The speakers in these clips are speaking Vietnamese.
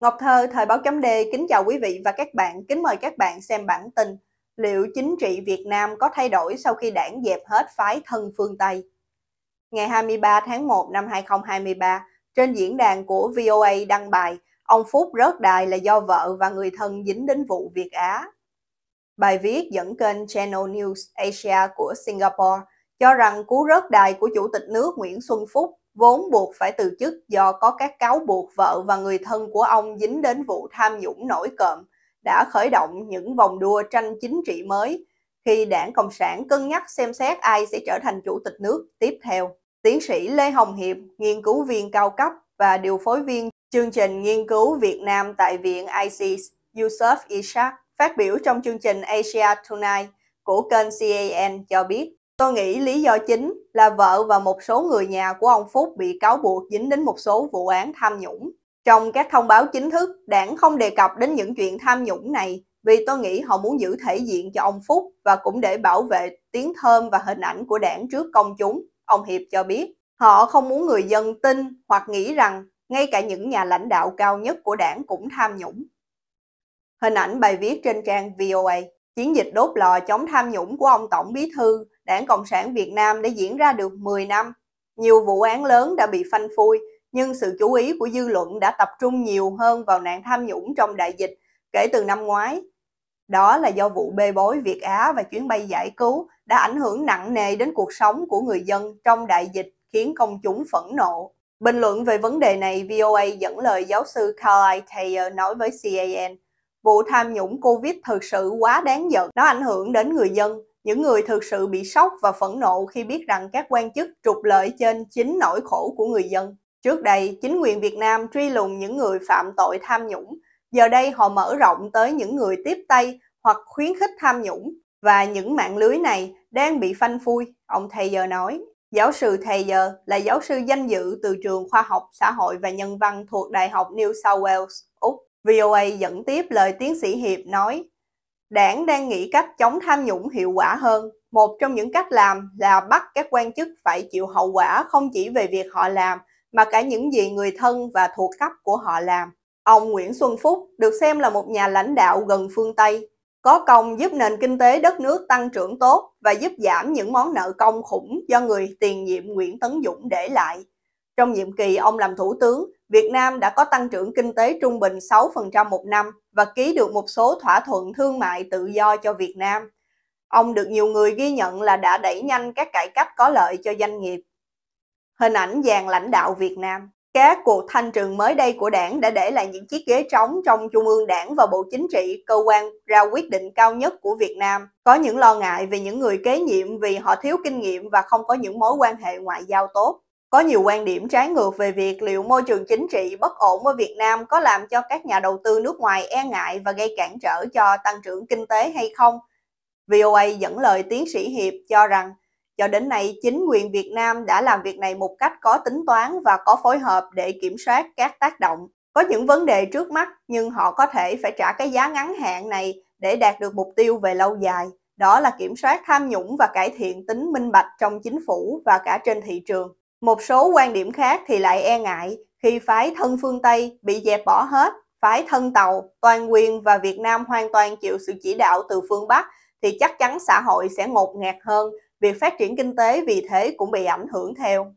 Ngọc Thơ, Thời báo chấm D, kính chào quý vị và các bạn. Kính mời các bạn xem bản tin Liệu chính trị Việt Nam có thay đổi sau khi đảng dẹp hết phái thân phương Tây? Ngày 23 tháng 1 năm 2023, trên diễn đàn của VOA đăng bài Ông Phúc rớt đài là do vợ và người thân dính đến vụ Việt Á. Bài viết dẫn kênh Channel News Asia của Singapore cho rằng cú rớt đài của Chủ tịch nước Nguyễn Xuân Phúc vốn buộc phải từ chức do có các cáo buộc vợ và người thân của ông dính đến vụ tham nhũng nổi cộm, đã khởi động những vòng đua tranh chính trị mới khi đảng Cộng sản cân nhắc xem xét ai sẽ trở thành chủ tịch nước tiếp theo. Tiến sĩ Lê Hồng Hiệp, nghiên cứu viên cao cấp và điều phối viên chương trình nghiên cứu Việt Nam tại Viện ISIS, Yusuf Ishak, phát biểu trong chương trình Asia Tonight của kênh CAN cho biết Tôi nghĩ lý do chính là vợ và một số người nhà của ông Phúc bị cáo buộc dính đến một số vụ án tham nhũng. Trong các thông báo chính thức, đảng không đề cập đến những chuyện tham nhũng này vì tôi nghĩ họ muốn giữ thể diện cho ông Phúc và cũng để bảo vệ tiếng thơm và hình ảnh của đảng trước công chúng, ông Hiệp cho biết. Họ không muốn người dân tin hoặc nghĩ rằng ngay cả những nhà lãnh đạo cao nhất của đảng cũng tham nhũng. Hình ảnh bài viết trên trang VOA, chiến dịch đốt lò chống tham nhũng của ông Tổng Bí Thư Đảng Cộng sản Việt Nam đã diễn ra được 10 năm. Nhiều vụ án lớn đã bị phanh phui, nhưng sự chú ý của dư luận đã tập trung nhiều hơn vào nạn tham nhũng trong đại dịch kể từ năm ngoái. Đó là do vụ bê bối Việt Á và chuyến bay giải cứu đã ảnh hưởng nặng nề đến cuộc sống của người dân trong đại dịch khiến công chúng phẫn nộ. Bình luận về vấn đề này, VOA dẫn lời giáo sư Carly Taylor nói với CAN, vụ tham nhũng Covid thực sự quá đáng giận, nó ảnh hưởng đến người dân những người thực sự bị sốc và phẫn nộ khi biết rằng các quan chức trục lợi trên chính nỗi khổ của người dân. Trước đây, chính quyền Việt Nam truy lùng những người phạm tội tham nhũng, giờ đây họ mở rộng tới những người tiếp tay hoặc khuyến khích tham nhũng và những mạng lưới này đang bị phanh phui, ông thầy giờ nói. Giáo sư thầy giờ là giáo sư danh dự từ trường khoa học xã hội và nhân văn thuộc Đại học New South Wales, Úc. VOA dẫn tiếp lời tiến sĩ Hiệp nói, Đảng đang nghĩ cách chống tham nhũng hiệu quả hơn. Một trong những cách làm là bắt các quan chức phải chịu hậu quả không chỉ về việc họ làm, mà cả những gì người thân và thuộc cấp của họ làm. Ông Nguyễn Xuân Phúc được xem là một nhà lãnh đạo gần phương Tây, có công giúp nền kinh tế đất nước tăng trưởng tốt và giúp giảm những món nợ công khủng do người tiền nhiệm Nguyễn Tấn Dũng để lại. Trong nhiệm kỳ ông làm thủ tướng, Việt Nam đã có tăng trưởng kinh tế trung bình 6% một năm và ký được một số thỏa thuận thương mại tự do cho Việt Nam. Ông được nhiều người ghi nhận là đã đẩy nhanh các cải cách có lợi cho doanh nghiệp. Hình ảnh dàn lãnh đạo Việt Nam các cuộc thanh trừng mới đây của đảng đã để lại những chiếc ghế trống trong Trung ương đảng và Bộ Chính trị, cơ quan ra quyết định cao nhất của Việt Nam. Có những lo ngại về những người kế nhiệm vì họ thiếu kinh nghiệm và không có những mối quan hệ ngoại giao tốt. Có nhiều quan điểm trái ngược về việc liệu môi trường chính trị bất ổn ở Việt Nam có làm cho các nhà đầu tư nước ngoài e ngại và gây cản trở cho tăng trưởng kinh tế hay không. VOA dẫn lời tiến sĩ Hiệp cho rằng, cho đến nay chính quyền Việt Nam đã làm việc này một cách có tính toán và có phối hợp để kiểm soát các tác động. Có những vấn đề trước mắt nhưng họ có thể phải trả cái giá ngắn hạn này để đạt được mục tiêu về lâu dài đó là kiểm soát tham nhũng và cải thiện tính minh bạch trong chính phủ và cả trên thị trường. Một số quan điểm khác thì lại e ngại khi phái thân phương Tây bị dẹp bỏ hết, phái thân Tàu, toàn quyền và Việt Nam hoàn toàn chịu sự chỉ đạo từ phương Bắc thì chắc chắn xã hội sẽ ngột ngạt hơn, việc phát triển kinh tế vì thế cũng bị ảnh hưởng theo.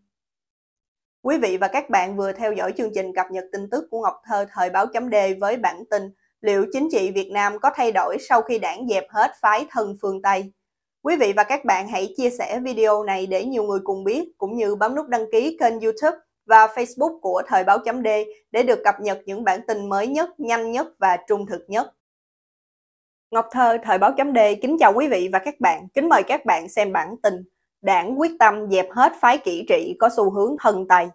Quý vị và các bạn vừa theo dõi chương trình cập nhật tin tức của Ngọc Thơ thời báo chấm Đề với bản tin liệu chính trị Việt Nam có thay đổi sau khi đảng dẹp hết phái thân phương Tây. Quý vị và các bạn hãy chia sẻ video này để nhiều người cùng biết, cũng như bấm nút đăng ký kênh YouTube và Facebook của Thời báo chấm D để được cập nhật những bản tin mới nhất, nhanh nhất và trung thực nhất. Ngọc Thơ, Thời báo chấm D kính chào quý vị và các bạn, kính mời các bạn xem bản tin Đảng quyết tâm dẹp hết phái kỹ trị có xu hướng thân Tây.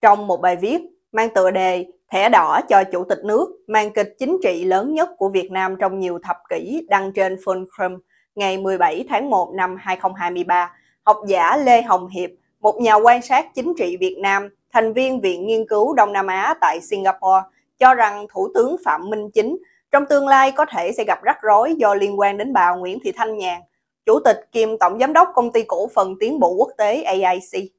Trong một bài viết mang tựa đề Thẻ đỏ cho Chủ tịch nước, màn kịch chính trị lớn nhất của Việt Nam trong nhiều thập kỷ đăng trên Fulcrum, ngày 17 tháng 1 năm 2023, học giả Lê Hồng Hiệp, một nhà quan sát chính trị Việt Nam, thành viên Viện Nghiên cứu Đông Nam Á tại Singapore, cho rằng Thủ tướng Phạm Minh Chính trong tương lai có thể sẽ gặp rắc rối do liên quan đến bà Nguyễn Thị Thanh Nhàn, Chủ tịch kiêm Tổng Giám đốc Công ty Cổ phần Tiến bộ Quốc tế AIC.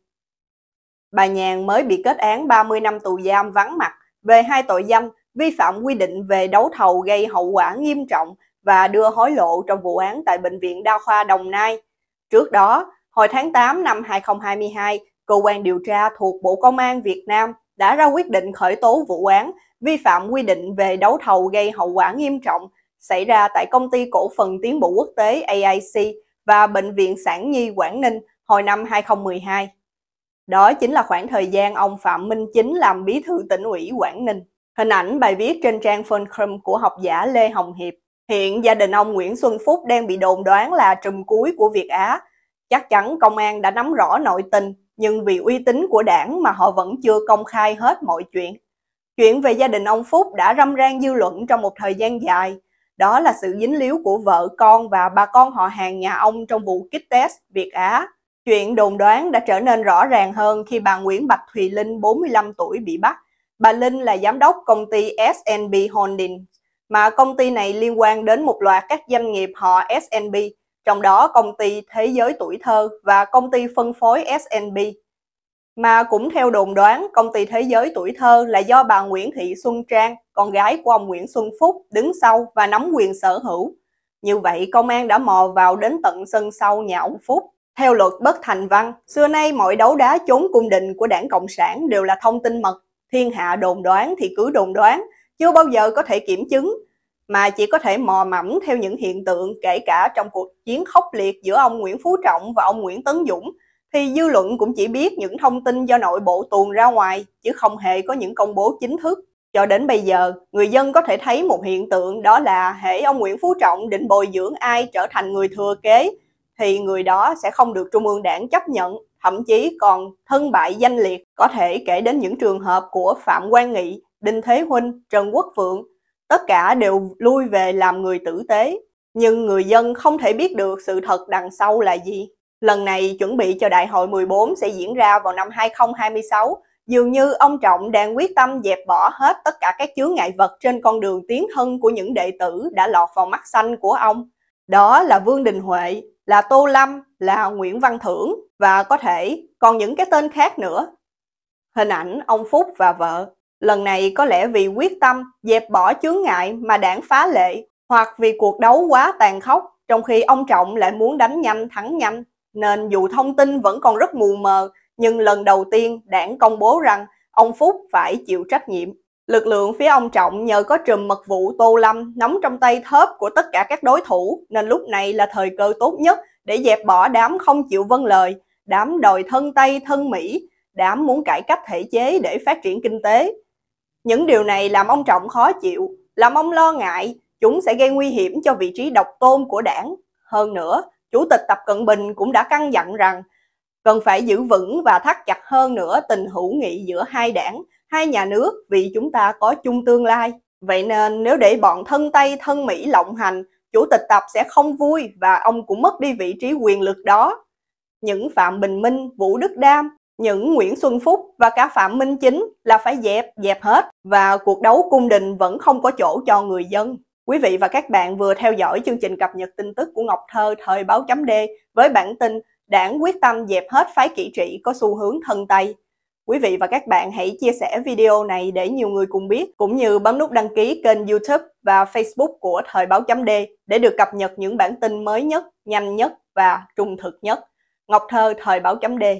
Bà Nhàn mới bị kết án 30 năm tù giam vắng mặt về hai tội danh vi phạm quy định về đấu thầu gây hậu quả nghiêm trọng và đưa hối lộ trong vụ án tại Bệnh viện Đa khoa Đồng Nai. Trước đó, hồi tháng 8 năm 2022, Cơ quan điều tra thuộc Bộ Công an Việt Nam đã ra quyết định khởi tố vụ án vi phạm quy định về đấu thầu gây hậu quả nghiêm trọng xảy ra tại Công ty Cổ phần Tiến bộ Quốc tế AIC và Bệnh viện Sản Nhi Quảng Ninh hồi năm 2012. Đó chính là khoảng thời gian ông Phạm Minh Chính làm bí thư tỉnh ủy Quảng Ninh. Hình ảnh bài viết trên trang Funcrum của học giả Lê Hồng Hiệp Hiện gia đình ông Nguyễn Xuân Phúc đang bị đồn đoán là trùm cuối của Việt Á. Chắc chắn công an đã nắm rõ nội tình, nhưng vì uy tín của đảng mà họ vẫn chưa công khai hết mọi chuyện. Chuyện về gia đình ông Phúc đã râm ran dư luận trong một thời gian dài. Đó là sự dính líu của vợ con và bà con họ hàng nhà ông trong vụ kích test Việt Á. Chuyện đồn đoán đã trở nên rõ ràng hơn khi bà Nguyễn Bạch Thùy Linh, 45 tuổi, bị bắt. Bà Linh là giám đốc công ty SNB Holdings mà công ty này liên quan đến một loạt các doanh nghiệp họ S&P, trong đó công ty Thế giới tuổi thơ và công ty phân phối S&P. Mà cũng theo đồn đoán, công ty Thế giới tuổi thơ là do bà Nguyễn Thị Xuân Trang, con gái của ông Nguyễn Xuân Phúc, đứng sau và nắm quyền sở hữu. Như vậy, công an đã mò vào đến tận sân sau nhà ông Phúc. Theo luật bất thành văn, xưa nay mọi đấu đá trốn cung đình của đảng Cộng sản đều là thông tin mật. Thiên hạ đồn đoán thì cứ đồn đoán, chưa bao giờ có thể kiểm chứng mà chỉ có thể mò mẫm theo những hiện tượng kể cả trong cuộc chiến khốc liệt giữa ông Nguyễn Phú Trọng và ông Nguyễn Tấn Dũng thì dư luận cũng chỉ biết những thông tin do nội bộ tuồn ra ngoài chứ không hề có những công bố chính thức. Cho đến bây giờ, người dân có thể thấy một hiện tượng đó là hệ ông Nguyễn Phú Trọng định bồi dưỡng ai trở thành người thừa kế thì người đó sẽ không được Trung ương đảng chấp nhận, thậm chí còn thân bại danh liệt. Có thể kể đến những trường hợp của Phạm Quang Nghị Đinh Thế Huynh, Trần Quốc Phượng, tất cả đều lui về làm người tử tế. Nhưng người dân không thể biết được sự thật đằng sau là gì. Lần này chuẩn bị cho đại hội 14 sẽ diễn ra vào năm 2026, dường như ông Trọng đang quyết tâm dẹp bỏ hết tất cả các chướng ngại vật trên con đường tiến thân của những đệ tử đã lọt vào mắt xanh của ông. Đó là Vương Đình Huệ, là Tô Lâm, là Nguyễn Văn Thưởng và có thể còn những cái tên khác nữa. Hình ảnh ông Phúc và vợ Lần này có lẽ vì quyết tâm dẹp bỏ chướng ngại mà đảng phá lệ hoặc vì cuộc đấu quá tàn khốc trong khi ông Trọng lại muốn đánh nhanh thắng nhanh nên dù thông tin vẫn còn rất mù mờ nhưng lần đầu tiên đảng công bố rằng ông Phúc phải chịu trách nhiệm. Lực lượng phía ông Trọng nhờ có trùm mật vụ Tô Lâm nắm trong tay thớp của tất cả các đối thủ nên lúc này là thời cơ tốt nhất để dẹp bỏ đám không chịu vâng lời, đám đòi thân Tây thân Mỹ, đám muốn cải cách thể chế để phát triển kinh tế, những điều này làm ông Trọng khó chịu, làm ông lo ngại chúng sẽ gây nguy hiểm cho vị trí độc tôn của đảng. Hơn nữa, Chủ tịch Tập Cận Bình cũng đã căn dặn rằng cần phải giữ vững và thắt chặt hơn nữa tình hữu nghị giữa hai đảng, hai nhà nước vì chúng ta có chung tương lai. Vậy nên nếu để bọn thân Tây thân Mỹ lộng hành, Chủ tịch Tập sẽ không vui và ông cũng mất đi vị trí quyền lực đó. Những Phạm Bình Minh, Vũ Đức Đam, những Nguyễn Xuân Phúc và cả Phạm Minh Chính là phải dẹp, dẹp hết và cuộc đấu cung đình vẫn không có chỗ cho người dân. Quý vị và các bạn vừa theo dõi chương trình cập nhật tin tức của Ngọc Thơ thời báo chấm D với bản tin Đảng quyết tâm dẹp hết phái kỹ trị có xu hướng thân Tây. Quý vị và các bạn hãy chia sẻ video này để nhiều người cùng biết, cũng như bấm nút đăng ký kênh YouTube và Facebook của Thời báo chấm D để được cập nhật những bản tin mới nhất, nhanh nhất và trung thực nhất. Ngọc Thơ Thời báo chấm D